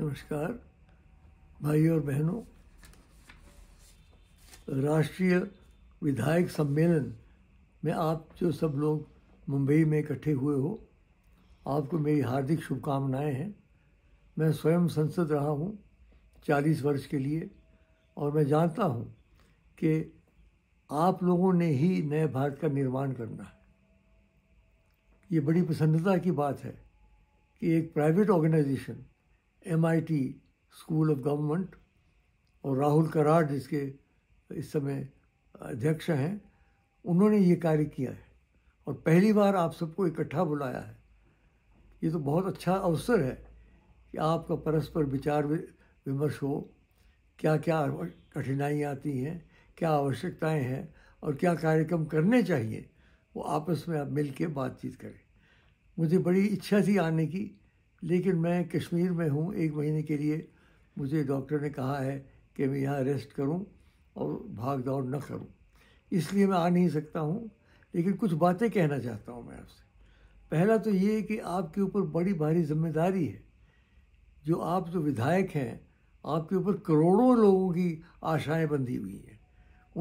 नमस्कार भाई और बहनों राष्ट्रीय विधायक सम्मेलन में आप जो सब लोग मुंबई में इकट्ठे हुए हो आपको मेरी हार्दिक शुभकामनाएं हैं मैं स्वयं संसद रहा हूं चालीस वर्ष के लिए और मैं जानता हूं कि आप लोगों ने ही नए भारत का निर्माण करना है ये बड़ी प्रसन्नता की बात है कि एक private organisation M school of government और राहुल कराड़ जिसके इस समय अध्यक्ष हैं उन्होंने ये कार्य किया है और पहली बार आप सबको इकट्ठा बुलाया है ये तो बहुत अच्छा अवसर है कि आपका परस्पर विचार विमर्श हो क्या क्या कठिनाइयाँ आती हैं क्या आवश्यकताएं हैं और क्या कार्यक्रम करने चाहिए वो आपस में आप मिल बातचीत करें मुझे बड़ी इच्छा थी आने की लेकिन मैं कश्मीर में हूँ एक महीने के लिए मुझे डॉक्टर ने कहा है कि मैं यहाँ रेस्ट करूँ और भाग दौड़ न करूँ इसलिए मैं आ नहीं सकता हूँ लेकिन कुछ बातें कहना चाहता हूँ मैं आपसे पहला तो ये कि आपके ऊपर बड़ी भारी जिम्मेदारी है जो आप जो तो विधायक हैं आपके ऊपर करोड़ों लोगों की आशाएं बंधी हुई हैं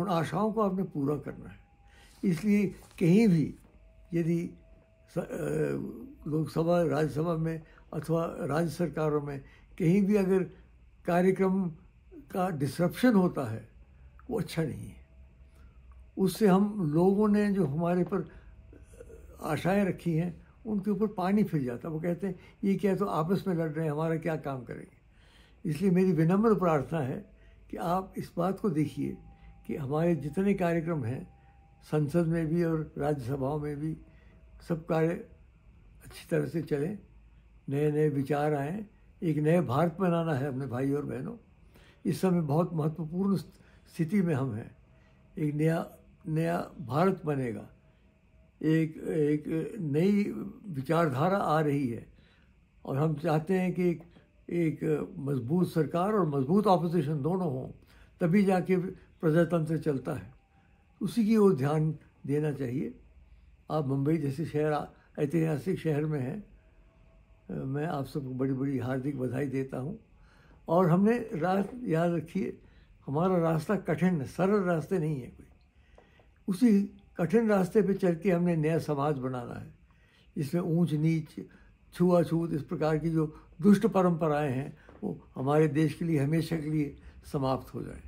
उन आशाओं को आपने पूरा करना है इसलिए कहीं भी यदि लोकसभा राज्यसभा में अथवा राज्य सरकारों में कहीं भी अगर कार्यक्रम का डिसरप्शन होता है वो अच्छा नहीं है उससे हम लोगों ने जो हमारे पर आशाएं रखी हैं उनके ऊपर पानी फिर जाता वो कहते हैं ये क्या तो आपस में लड़ रहे हैं हमारा क्या काम करेंगे इसलिए मेरी विनम्र प्रार्थना है कि आप इस बात को देखिए कि हमारे जितने कार्यक्रम हैं संसद में भी और राज्यसभाओं में भी सब कार्य अच्छी तरह से चलें नए नए विचार आए एक नए भारत बनाना है अपने भाई और बहनों इस समय बहुत महत्वपूर्ण स्थिति में हम हैं एक नया नया भारत बनेगा एक एक नई विचारधारा आ रही है और हम चाहते हैं कि एक, एक मजबूत सरकार और मजबूत ऑपोजिशन दोनों हों तभी जाके प्रजातंत्र चलता है उसी की ओर ध्यान देना चाहिए आप मुंबई जैसे शहर ऐतिहासिक शहर में हैं मैं आप सबको बड़ी बड़ी हार्दिक बधाई देता हूँ और हमने रात याद रखिए हमारा रास्ता कठिन है सरल रास्ते नहीं है कोई उसी कठिन रास्ते पे चल के हमने नया समाज बनाना है इसमें ऊंच नीच छुआछूत इस प्रकार की जो दुष्ट परंपराएं हैं वो हमारे देश के लिए हमेशा के लिए समाप्त हो जाए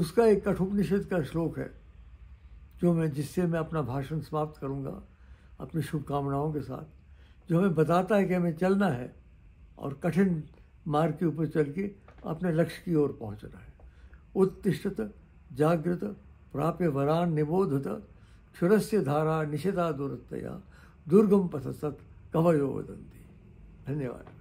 उसका एक कठोपनिषद का श्लोक है जो मैं जिससे मैं अपना भाषण समाप्त करूँगा अपनी शुभकामनाओं के साथ जो हमें बताता है कि हमें चलना है और कठिन मार्ग के ऊपर चल के अपने लक्ष्य की ओर पहुंचना है उत्तिष्ठत जागृत प्राप्य वरान निबोधत क्षुरस्य धारा निषेधा दूरतया दुर्गम पथ सत कवयो वदंती धन्यवाद